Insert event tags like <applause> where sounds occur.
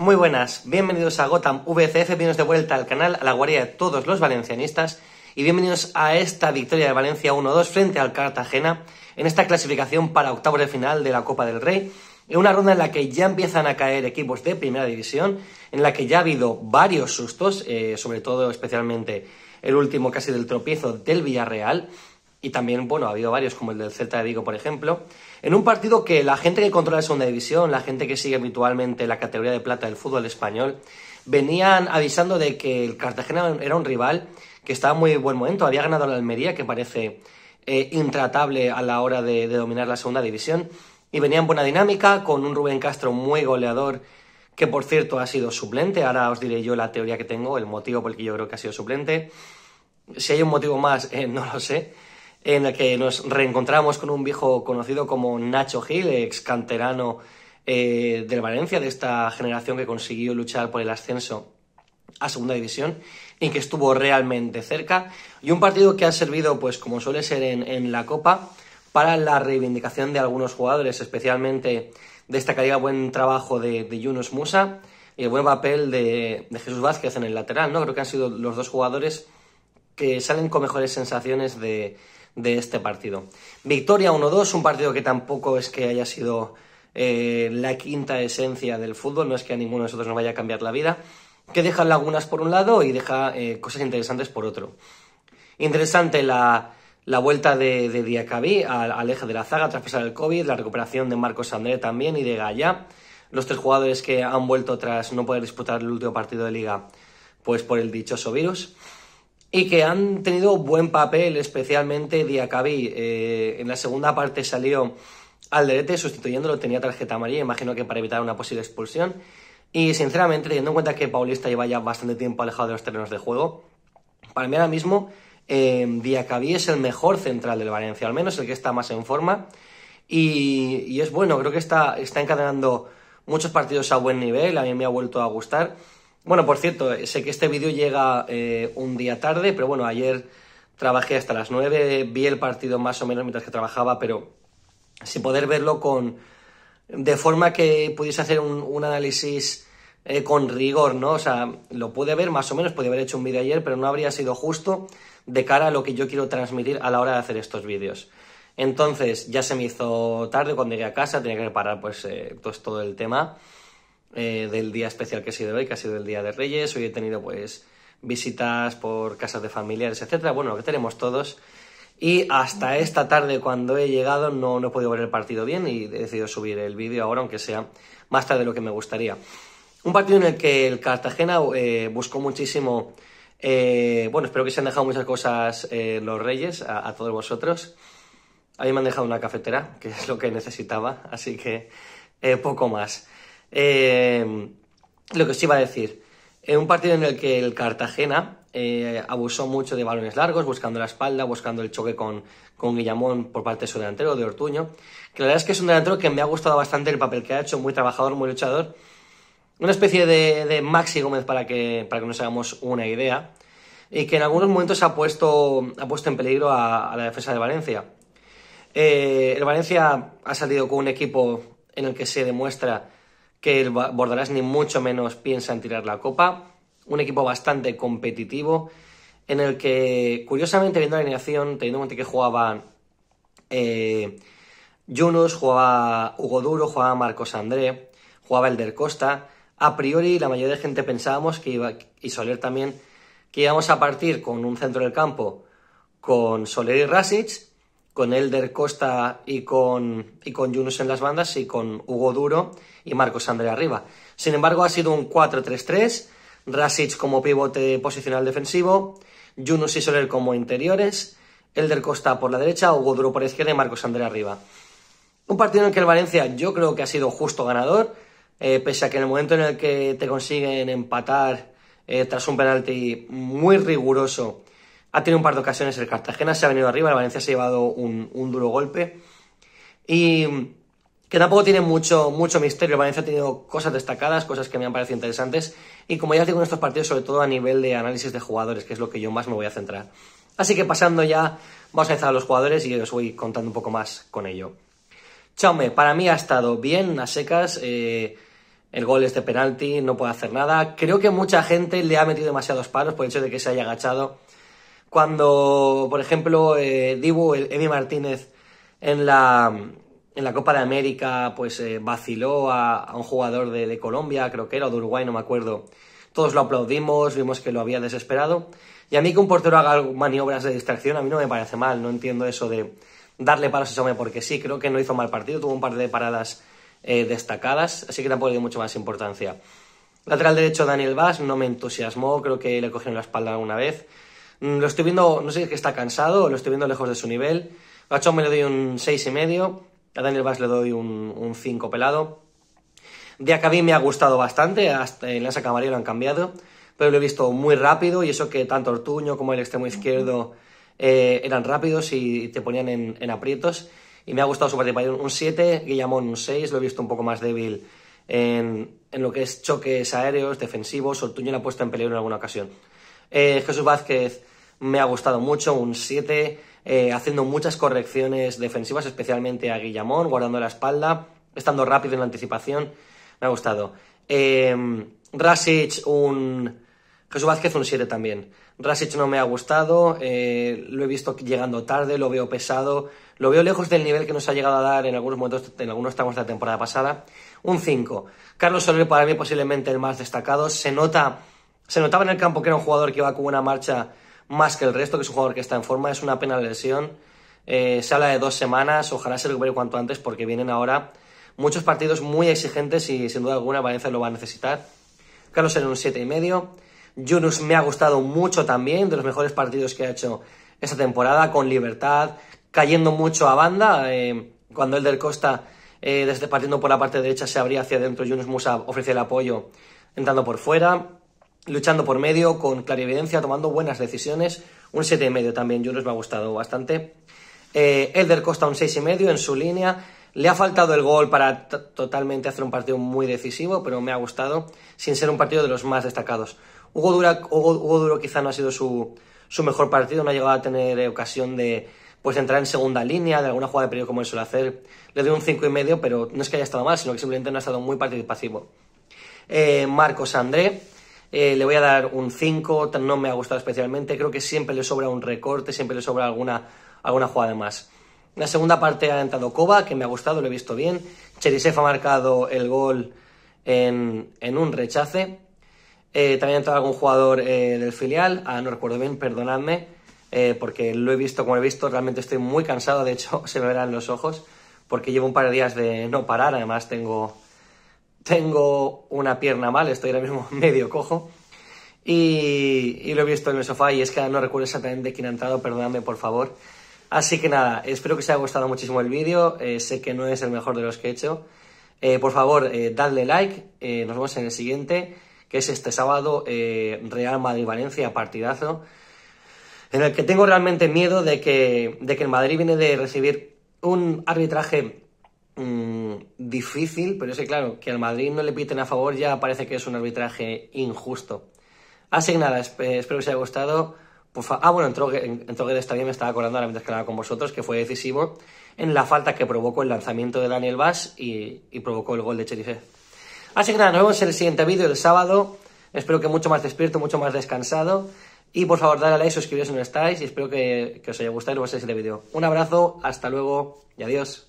Muy buenas, bienvenidos a Gotham VCF, bienvenidos de vuelta al canal, a la guardia de todos los valencianistas y bienvenidos a esta victoria de Valencia 1-2 frente al Cartagena en esta clasificación para octavos de final de la Copa del Rey, en una ronda en la que ya empiezan a caer equipos de primera división, en la que ya ha habido varios sustos, eh, sobre todo especialmente el último casi del tropiezo del Villarreal, y también, bueno, ha habido varios, como el del Celta de Vigo, por ejemplo, en un partido que la gente que controla la segunda división, la gente que sigue habitualmente la categoría de plata del fútbol español, venían avisando de que el Cartagena era un rival que estaba en muy buen momento, había ganado la Almería, que parece eh, intratable a la hora de, dominar la segunda división, y venía en buena dinámica, con un Rubén Castro muy goleador, que por cierto ha sido suplente, ahora os diré yo la teoría que tengo, el motivo por el que yo creo que ha sido suplente, si hay un motivo más, eh, no lo sé, en el que nos reencontramos con un viejo conocido como Nacho Gil, ex canterano eh, del Valencia, de esta generación que consiguió luchar por el ascenso a segunda división y que estuvo realmente cerca. Y un partido que ha servido, pues como suele ser en, la Copa, para la reivindicación de algunos jugadores, especialmente destacaría el buen trabajo de, Yunus Musa y el buen papel de, de, Jesús Vázquez en el lateral, ¿no? Creo que han sido los dos jugadores que salen con mejores sensaciones de, de este partido. Victoria 1-2, un partido que tampoco es que haya sido eh, la quinta esencia del fútbol, no es que a ninguno de nosotros nos vaya a cambiar la vida, que deja lagunas por un lado y deja eh, cosas interesantes por otro. Interesante la, vuelta de, de Diacabí al, eje de la zaga tras pasar el COVID, la recuperación de Marcos André también y de Gaya Los tres jugadores que han vuelto tras no poder disputar el último partido de liga pues por el dichoso virus y que han tenido buen papel, especialmente Diacabí. Eh, en la segunda parte salió Alderete sustituyéndolo, tenía tarjeta amarilla, imagino que para evitar una posible expulsión. Y sinceramente, teniendo en cuenta que Paulista lleva ya bastante tiempo alejado de los terrenos de juego, para mí ahora mismo eh, Diacabí es el mejor central del Valencia, al menos el que está más en forma. Y, es bueno, creo que está, está encadenando muchos partidos a buen nivel, a mí me ha vuelto a gustar. Bueno, por cierto, sé que este vídeo llega eh, un día tarde, pero bueno, ayer trabajé hasta las 9, vi el partido más o menos mientras que trabajaba, pero sin poder verlo con de forma que pudiese hacer un, análisis eh, con rigor, ¿no? O sea, lo pude ver más o menos, podía haber hecho un vídeo ayer, pero no habría sido justo de cara a lo que yo quiero transmitir a la hora de hacer estos vídeos. Entonces, ya se me hizo tarde cuando llegué a casa, tenía que reparar pues, eh, pues todo el tema. Eh, del día especial que ha sido hoy, que ha sido el Día de Reyes. Hoy he tenido pues visitas por casas de familiares, etcétera. Bueno, lo que tenemos todos. Y hasta esta tarde, cuando he llegado, no, no he podido ver el partido bien y he decidido subir el vídeo ahora, aunque sea más tarde de lo que me gustaría. Un partido en el que el Cartagena eh, buscó muchísimo. Eh, bueno, espero que se han dejado muchas cosas los Reyes, a, a, todos vosotros. A mí me han dejado una cafetera, que es lo que necesitaba, así que poco más. Eh, lo que os iba a decir, en un partido en el que el Cartagena eh, abusó mucho de balones largos, buscando la espalda, buscando el choque con, con Guillamón por parte de su delantero, de Ortuño, que la verdad es que es un delantero que me ha gustado bastante el papel que ha hecho, muy trabajador, muy luchador, una especie de, Maxi Gómez para que, para que nos hagamos una idea, y que en algunos momentos ha puesto, ha puesto en peligro a, la defensa de Valencia. Eh, el Valencia ha salido con un equipo en el que se demuestra que el ni mucho menos piensa en tirar la copa. Un equipo bastante competitivo, en el que, curiosamente, viendo la alineación, teniendo en cuenta que jugaba eh, Yunus, jugaba Hugo Duro, jugaba Marcos André, jugaba Elder Costa, a priori la mayoría de gente pensábamos que iba, y Soler también, que íbamos a partir con un centro del campo con Soler y Rasic, con Elder Costa y con, y con Yunus en las bandas y con Hugo Duro y Marcos André arriba. Sin embargo, ha sido un 4-3-3, Rasic como pivote posicional defensivo, Yunus y Soler como interiores, Elder Costa por la derecha, Hugo Duro por la izquierda y Marcos André arriba. Un partido en el que el Valencia yo creo que ha sido justo ganador, eh, pese a que en el momento en el que te consiguen empatar eh, tras un penalti muy riguroso, ha tenido un par de ocasiones el Cartagena, se ha venido arriba, el Valencia se ha llevado un, duro golpe. Y que tampoco tiene mucho, mucho misterio. Valencia ha tenido cosas destacadas, cosas que me han parecido interesantes. Y como ya os digo en estos partidos, sobre todo a nivel de análisis de jugadores, que es lo que yo más me voy a centrar. Así que pasando ya, vamos a empezar a los jugadores y os voy contando un poco más con ello. Chaume, para mí ha estado bien, a secas. Eh, el gol es de penalti, no puede hacer nada. Creo que mucha gente le ha metido demasiados palos por el hecho de que se haya agachado. Cuando, por ejemplo, eh, Dibu, Martínez, en la, en la Copa de América, pues eh, vaciló a, un jugador de, Colombia, creo que era, de Uruguay, no me acuerdo. Todos lo aplaudimos, vimos que lo había desesperado. Y a mí que un portero haga maniobras de distracción, a mí no me parece mal, no entiendo eso de darle palos a hombre porque sí, creo que no hizo mal partido, tuvo un par de paradas eh, destacadas, así que tampoco le dio mucho más importancia. Lateral derecho Daniel Vaz, no me entusiasmó, creo que le cogieron la espalda alguna vez. Mm, lo estoy viendo, no sé si es que está cansado, lo estoy viendo lejos de su nivel. A me le doy un 6,5. A Daniel Vaz le doy un, 5 pelado. De Acabí me ha gustado bastante, hasta en la saca lo han cambiado, pero lo he visto muy rápido y eso que tanto Ortuño como el extremo izquierdo eh, eran rápidos y te ponían en, aprietos. Y me ha gustado su participación un 7, Guillamón un 6, lo he visto un poco más débil en, lo que es choques aéreos, defensivos, Ortuño la ha puesto en peligro en alguna ocasión. Eh, Jesús Vázquez me ha gustado mucho, un 7, eh, haciendo muchas correcciones defensivas, especialmente a Guillamón, guardando la espalda, estando rápido en la anticipación. Me ha gustado. Em, Rasic, un. Jesús Vázquez, un 7 también. Rasic no me ha gustado, eh, lo he visto llegando tarde, lo veo pesado, lo veo lejos del nivel que nos ha llegado a dar en algunos momentos, en algunos tramos de la temporada pasada. Un 5. Carlos Soler, para mí, posiblemente el más destacado. Se nota se notaba en el campo que era un jugador que iba con una marcha más que el resto, que es un jugador que está en forma, es una pena la lesión. Eh, se habla de dos semanas, ojalá se recupere cuanto antes porque vienen ahora muchos partidos muy exigentes y sin duda alguna Valencia lo va a necesitar. Carlos en un 7,5. Yunus me ha gustado mucho también, de los mejores partidos que ha hecho esta temporada, con libertad, cayendo mucho a banda. Eh, cuando el del Costa, eh, desde partiendo por la parte derecha, se abría hacia adentro, Yunus Musa ofrecía el apoyo entrando por fuera luchando por medio, con clarividencia, tomando buenas decisiones. Un 7,5 también, yo les me ha gustado bastante. Eh, Elder Costa un 6,5 en su línea. Le ha faltado el gol para totalmente hacer un partido muy decisivo, pero me ha gustado, sin ser un partido de los más destacados. Hugo, Duro quizá no ha sido su, mejor partido, no ha llegado a tener ocasión de pues entrar en segunda línea, de alguna jugada de periodo como él suele hacer. Le doy un 5,5, pero no es que haya estado mal, sino que simplemente no ha estado muy participativo. Eh, Marcos André, eh, le voy a dar un 5, no me ha gustado especialmente, creo que siempre le sobra un recorte, siempre le sobra alguna, alguna jugada más. En la segunda parte ha entrado Koba, que me ha gustado, lo he visto bien. Cherisev ha marcado el gol en, un rechace. Eh, también ha entrado algún jugador eh, del filial, ah, no recuerdo bien, perdonadme, porque lo he visto como he visto, realmente estoy muy cansado, de hecho <laughs> se me verán los ojos, porque llevo un par de días de no parar, además tengo tengo una pierna mal, estoy ahora mismo <laughs> medio cojo. Y, lo he visto en el sofá y es que no recuerdo exactamente quién ha entrado, perdóname por favor. Así que nada, espero que os haya gustado muchísimo el vídeo, eh, sé que no es el mejor de los que he hecho. Eh, por favor, eh, dadle like, nos vemos en el siguiente, que es este sábado, Real Madrid-Valencia, partidazo, en el que tengo realmente miedo de que, de que el Madrid viene de recibir un arbitraje Mm, difícil, pero es que claro, que al Madrid no le piten a favor ya parece que es un arbitraje injusto. Así que nada, espero que os haya gustado. ah, bueno, entró, que Guedes también, me estaba acordando ahora mientras que hablaba con vosotros, que fue decisivo en la falta que provocó el lanzamiento de Daniel Vaz y, provocó el gol de Cherise. Así que nada, nos vemos en el siguiente vídeo el sábado. Espero que mucho más despierto, mucho más descansado. Y por favor, dale a like, suscribiros si no estáis y espero que, os haya gustado y el vídeo. Un abrazo, hasta luego y adiós.